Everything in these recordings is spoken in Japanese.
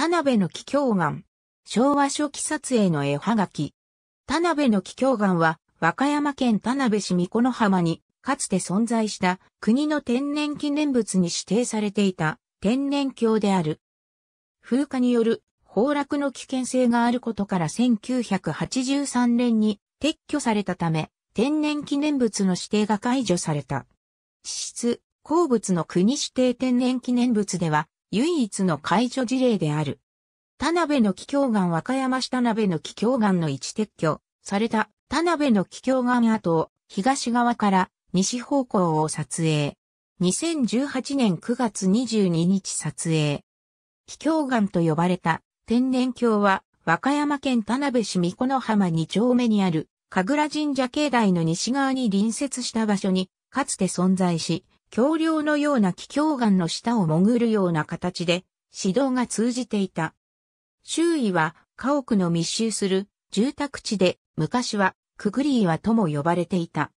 田辺の気境岩。昭和初期撮影の絵はがき。田辺の気境岩は、和歌山県田辺市三子の浜に、かつて存在した国の天然記念物に指定されていた天然橋である。風化による崩落の危険性があることから1983年に撤去されたため、天然記念物の指定が解除された。地質、鉱物の国指定天然記念物では、唯一の解除事例である。田辺の気境岩和歌山市田辺の気境岩の位置撤去された田辺の気境岩跡を東側から西方向を撮影。2018年9月22日撮影。気境岩と呼ばれた天然鏡は和歌山県田辺市三子の浜2丁目にある神楽神社境内の西側に隣接した場所にかつて存在し、橋梁のような気境岩の下を潜るような形で、指導が通じていた。周囲は家屋の密集する住宅地で、昔はくぐり岩とも呼ばれていた。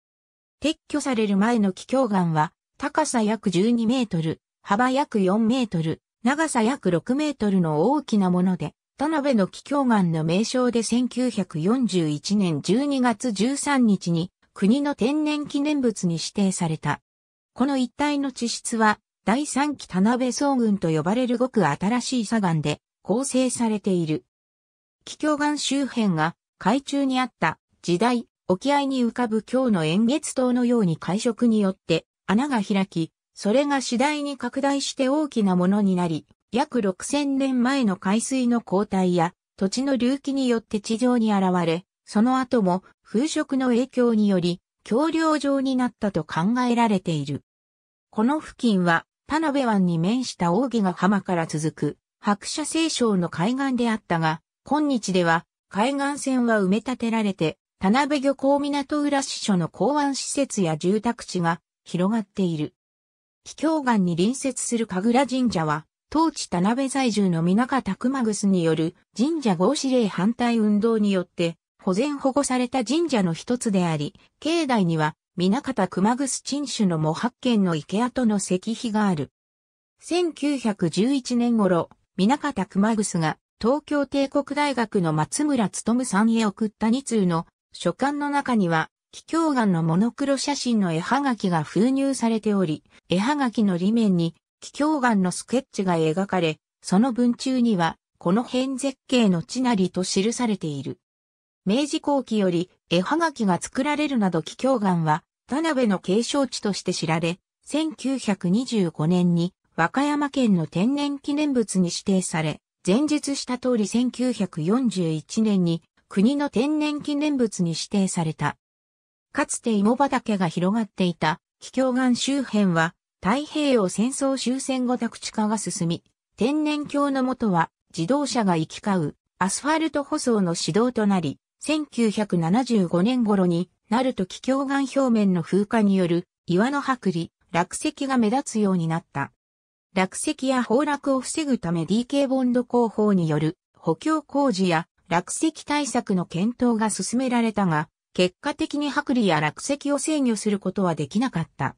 撤去される前の気境岩は、高さ約12メートル、幅約4メートル、長さ約6メートルの大きなもので、田辺の気境岩の名称で1941年12月13日に国の天然記念物に指定された。この一帯の地質は、第三期田辺層群と呼ばれるごく新しい砂岩で構成されている。気境岩周辺が海中にあった時代、沖合に浮かぶ今日の円月島のように海食によって穴が開き、それが次第に拡大して大きなものになり、約6000年前の海水の交代や土地の隆起によって地上に現れ、その後も風食の影響により橋梁状になったと考えられている。この付近は田辺湾に面した木が浜から続く白車清少の海岸であったが、今日では海岸線は埋め立てられて、田辺漁港港浦支所の港湾施設や住宅地が広がっている。紀境岸に隣接する神楽神社は、当地田辺在住の皆方熊楠による神社合祀令反対運動によって保全保護された神社の一つであり、境内には、水方熊楠陳守の模発見の池跡の石碑がある。1911年頃、水方熊楠が東京帝国大学の松村勤さんへ送った2通の書簡の中には、気境岩のモノクロ写真の絵はがきが封入されており、絵はがきの裏面に気境岩のスケッチが描かれ、その文中には、この辺絶景の地なりと記されている。明治後期より絵はがきが作られるなど気境岩は田辺の継承地として知られ、1925年に和歌山県の天然記念物に指定され、前述した通り1941年に国の天然記念物に指定された。かつて芋畑が広がっていた気境岩周辺は太平洋戦争終戦後宅地化が進み、天然橋のもとは自動車が行き交うアスファルト舗装の指導となり、1975年頃に、なると気境岩表面の風化による岩の剥離、落石が目立つようになった。落石や崩落を防ぐため DK ボンド工法による補強工事や落石対策の検討が進められたが、結果的に剥離や落石を制御することはできなかった。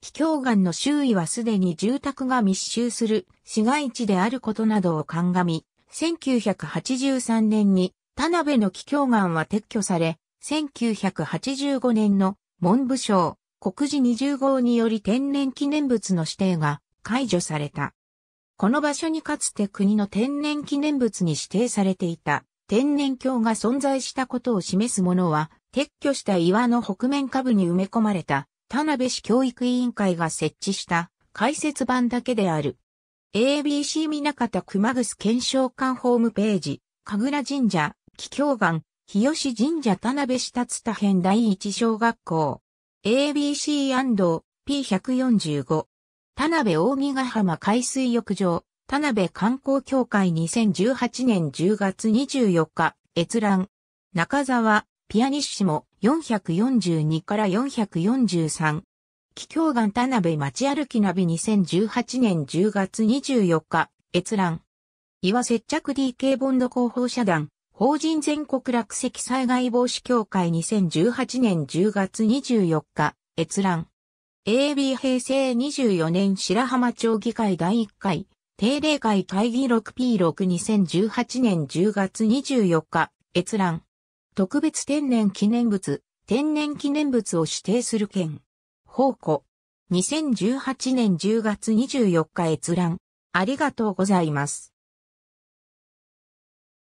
気境岩の周囲はすでに住宅が密集する市街地であることなどを鑑み、1983年に田辺の気境岩は撤去され、1985年の文部省国事20号により天然記念物の指定が解除された。この場所にかつて国の天然記念物に指定されていた天然鏡が存在したことを示すものは撤去した岩の北面下部に埋め込まれた田辺市教育委員会が設置した解説版だけである。ABC 港区熊楠検証館ホームページ、神楽神社、気境岩、日吉神社田辺下津田編第一小学校。ABC&P145。田辺大木ヶ浜海水浴場。田辺観光協会2018年10月24日。閲覧。中沢、ピアニッシモ442から443。気境岩田辺町歩きナビ2018年10月24日。閲覧。岩接着 DK ボンド広報社団。法人全国落石災害防止協会2018年10月24日、閲覧。AB 平成24年白浜町議会第1回、定例会会議 6P62018 年10月24日、閲覧。特別天然記念物、天然記念物を指定する件。宝庫。2018年10月24日閲覧。ありがとうございます。